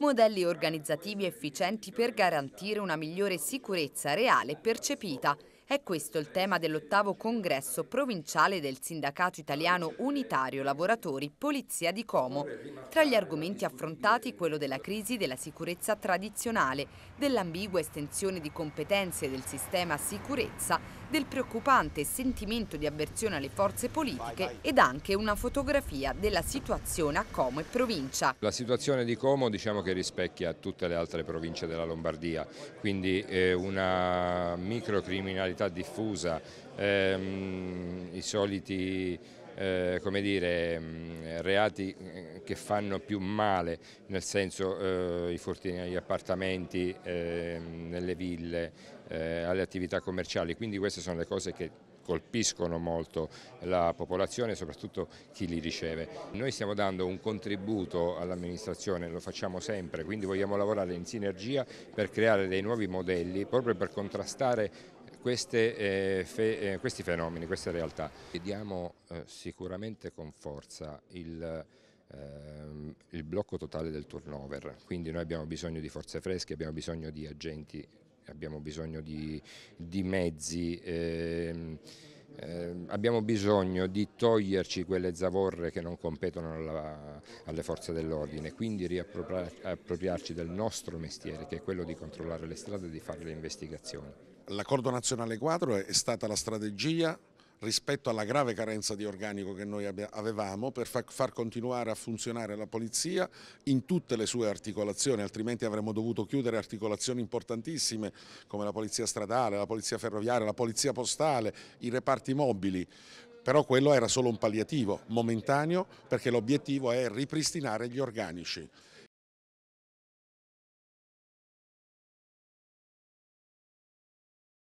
modelli organizzativi efficienti per garantire una migliore sicurezza reale percepita. È questo il tema dell'ottavo congresso provinciale del Sindacato Italiano Unitario Lavoratori Polizia di Como. Tra gli argomenti affrontati quello della crisi della sicurezza tradizionale, dell'ambigua estensione di competenze del sistema sicurezza del preoccupante sentimento di avversione alle forze politiche ed anche una fotografia della situazione a Como e provincia. La situazione di Como diciamo che rispecchia tutte le altre province della Lombardia, quindi una microcriminalità diffusa, ehm, i soliti eh, come dire, reati eh, che fanno più male, nel senso eh, i furti negli appartamenti, eh, nelle ville, eh, alle attività commerciali, quindi queste sono le cose che colpiscono molto la popolazione soprattutto chi li riceve. Noi stiamo dando un contributo all'amministrazione, lo facciamo sempre, quindi vogliamo lavorare in sinergia per creare dei nuovi modelli proprio per contrastare queste, eh, fe, eh, questi fenomeni, queste realtà. Chiediamo eh, sicuramente con forza il, ehm, il blocco totale del turnover, quindi noi abbiamo bisogno di forze fresche, abbiamo bisogno di agenti, abbiamo bisogno di, di mezzi. Eh, abbiamo bisogno di toglierci quelle zavorre che non competono alla, alle forze dell'ordine, quindi riappropriarci del nostro mestiere che è quello di controllare le strade e di fare le investigazioni. L'accordo nazionale quadro è stata la strategia rispetto alla grave carenza di organico che noi avevamo per far continuare a funzionare la Polizia in tutte le sue articolazioni, altrimenti avremmo dovuto chiudere articolazioni importantissime come la Polizia Stradale, la Polizia Ferroviaria, la Polizia Postale, i reparti mobili. Però quello era solo un palliativo momentaneo perché l'obiettivo è ripristinare gli organici.